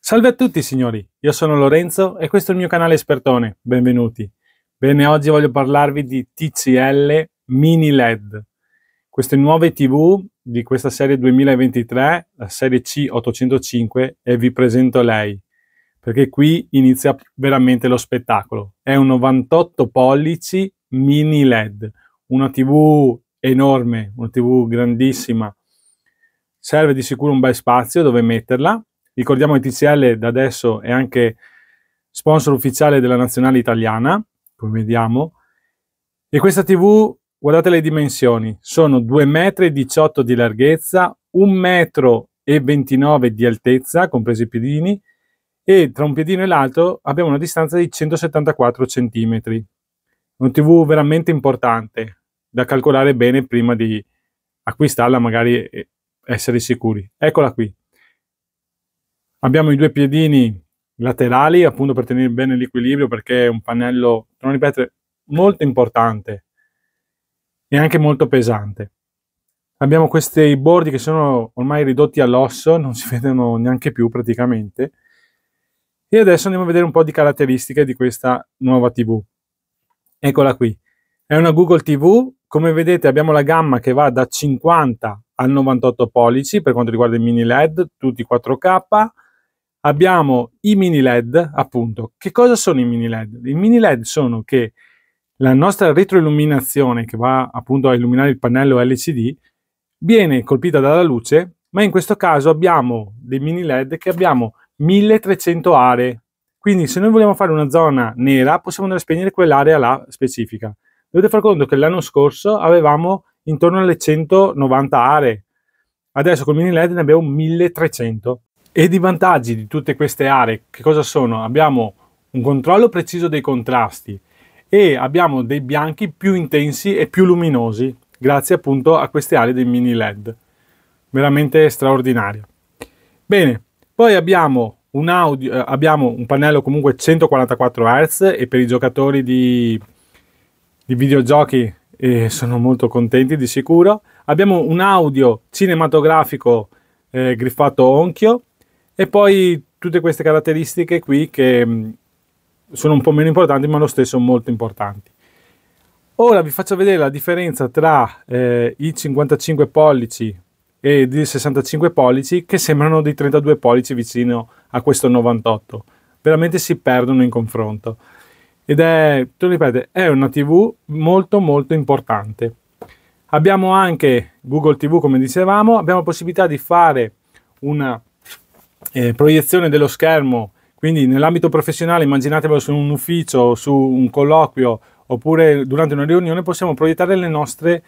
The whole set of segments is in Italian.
Salve a tutti signori, io sono Lorenzo e questo è il mio canale Espertone, benvenuti. Bene, oggi voglio parlarvi di TCL Mini LED, queste nuove TV di questa serie 2023, la serie C805 e vi presento lei, perché qui inizia veramente lo spettacolo. È un 98 pollici Mini LED, una TV enorme, una TV grandissima, serve di sicuro un bel spazio dove metterla. Ricordiamo che TCL da adesso è anche sponsor ufficiale della nazionale italiana, come vediamo. E questa TV, guardate le dimensioni, sono 2,18 m di larghezza, 1,29 m di altezza, compresi i piedini, e tra un piedino e l'altro abbiamo una distanza di 174 cm. Un TV veramente importante, da calcolare bene prima di acquistarla, magari eh, essere sicuri. Eccola qui. Abbiamo i due piedini laterali appunto per tenere bene l'equilibrio perché è un pannello, non ripetere, molto importante e anche molto pesante. Abbiamo questi bordi che sono ormai ridotti all'osso, non si vedono neanche più praticamente. E adesso andiamo a vedere un po' di caratteristiche di questa nuova TV. Eccola qui. È una Google TV come vedete abbiamo la gamma che va da 50 al 98 pollici per quanto riguarda i mini LED, tutti 4K. Abbiamo i mini LED, appunto. Che cosa sono i mini LED? I mini LED sono che la nostra retroilluminazione che va appunto a illuminare il pannello LCD viene colpita dalla luce, ma in questo caso abbiamo dei mini LED che abbiamo 1300 aree. Quindi se noi vogliamo fare una zona nera, possiamo andare a spegnere quell'area là specifica dovete far conto che l'anno scorso avevamo intorno alle 190 aree, adesso con mini LED ne abbiamo 1300. e i vantaggi di tutte queste aree che cosa sono? Abbiamo un controllo preciso dei contrasti e abbiamo dei bianchi più intensi e più luminosi grazie appunto a queste aree dei mini LED. Veramente straordinaria. Bene, poi abbiamo un, audio, eh, abbiamo un pannello comunque 144 Hz e per i giocatori di di videogiochi e sono molto contenti di sicuro. Abbiamo un audio cinematografico eh, griffato Onchio e poi tutte queste caratteristiche qui che mm, sono un po' meno importanti ma lo stesso molto importanti. Ora vi faccio vedere la differenza tra eh, i 55 pollici e i 65 pollici che sembrano dei 32 pollici vicino a questo 98. Veramente si perdono in confronto ed è, te lo è una TV molto molto importante. Abbiamo anche Google TV, come dicevamo, abbiamo la possibilità di fare una eh, proiezione dello schermo, quindi nell'ambito professionale, immaginatevelo su un ufficio, su un colloquio oppure durante una riunione possiamo proiettare le nostre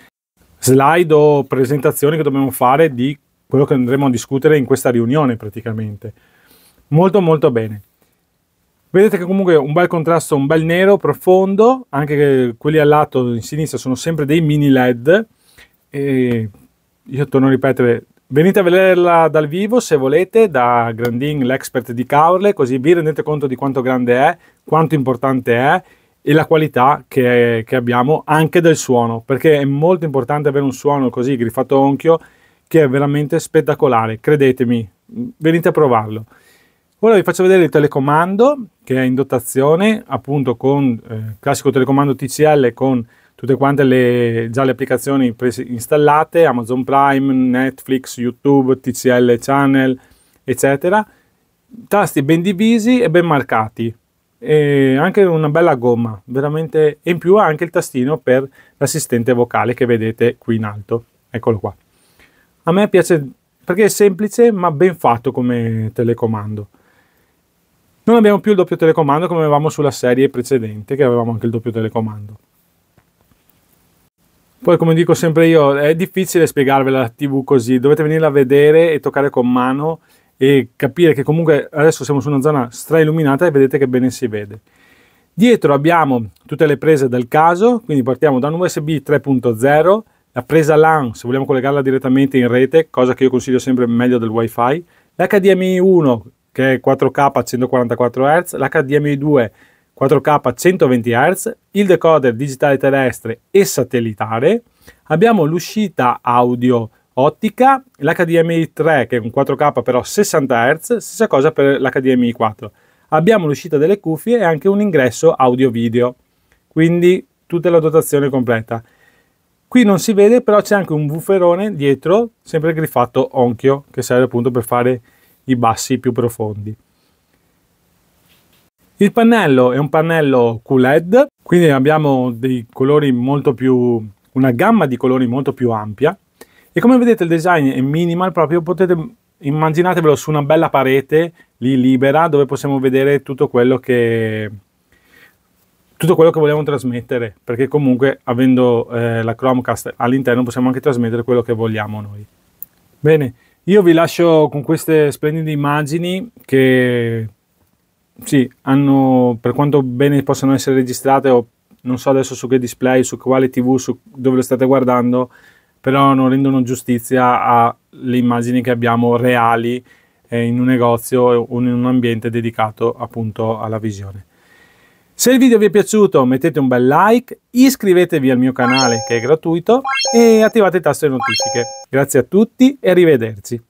slide o presentazioni che dobbiamo fare di quello che andremo a discutere in questa riunione praticamente. Molto molto bene. Vedete che comunque un bel contrasto, un bel nero profondo, anche quelli al lato in sinistra sono sempre dei mini LED. E io torno a ripetere, venite a vederla dal vivo se volete, da Grandin, l'expert di Caorle, così vi rendete conto di quanto grande è, quanto importante è e la qualità che, che abbiamo anche del suono, perché è molto importante avere un suono così griffato a onchio che è veramente spettacolare, credetemi, venite a provarlo. Ora vi faccio vedere il telecomando che è in dotazione, appunto con eh, classico telecomando TCL con tutte quante le, già le applicazioni installate, Amazon Prime, Netflix, YouTube, TCL Channel, eccetera. Tasti ben divisi e ben marcati. E anche una bella gomma, veramente. E in più ha anche il tastino per l'assistente vocale che vedete qui in alto. Eccolo qua. A me piace perché è semplice ma ben fatto come telecomando non abbiamo più il doppio telecomando come avevamo sulla serie precedente, che avevamo anche il doppio telecomando. Poi, come dico sempre io, è difficile spiegarvela la TV così, dovete venirla a vedere e toccare con mano e capire che comunque adesso siamo su una zona strailluminata e vedete che bene si vede. Dietro abbiamo tutte le prese del caso, quindi partiamo da un USB 3.0, la presa LAN se vogliamo collegarla direttamente in rete, cosa che io consiglio sempre meglio del WiFi, l'HDMI 1 che è 4K a 144 Hz, l'HDMI2 4K a 120 Hz, il decoder digitale terrestre e satellitare, abbiamo l'uscita audio ottica, l'HDMI3 che è un 4K però 60 Hz, stessa cosa per l'HDMI4. Abbiamo l'uscita delle cuffie e anche un ingresso audio video, quindi tutta la dotazione completa. Qui non si vede però c'è anche un bufferone dietro, sempre griffato Onkyo, che serve appunto per fare i bassi più profondi. Il pannello è un pannello QLED, quindi abbiamo dei colori molto più una gamma di colori molto più ampia e come vedete il design è minimal, proprio potete immaginatevelo su una bella parete lì libera dove possiamo vedere tutto quello che tutto quello che vogliamo trasmettere, perché comunque avendo eh, la Chromecast all'interno possiamo anche trasmettere quello che vogliamo noi. Bene, io vi lascio con queste splendide immagini che sì, hanno, per quanto bene possano essere registrate, o non so adesso su che display, su quale tv, su dove le state guardando, però non rendono giustizia alle immagini che abbiamo reali eh, in un negozio o in un ambiente dedicato appunto alla visione. Se il video vi è piaciuto mettete un bel like, iscrivetevi al mio canale che è gratuito e attivate il tasto delle notifiche. Grazie a tutti e arrivederci.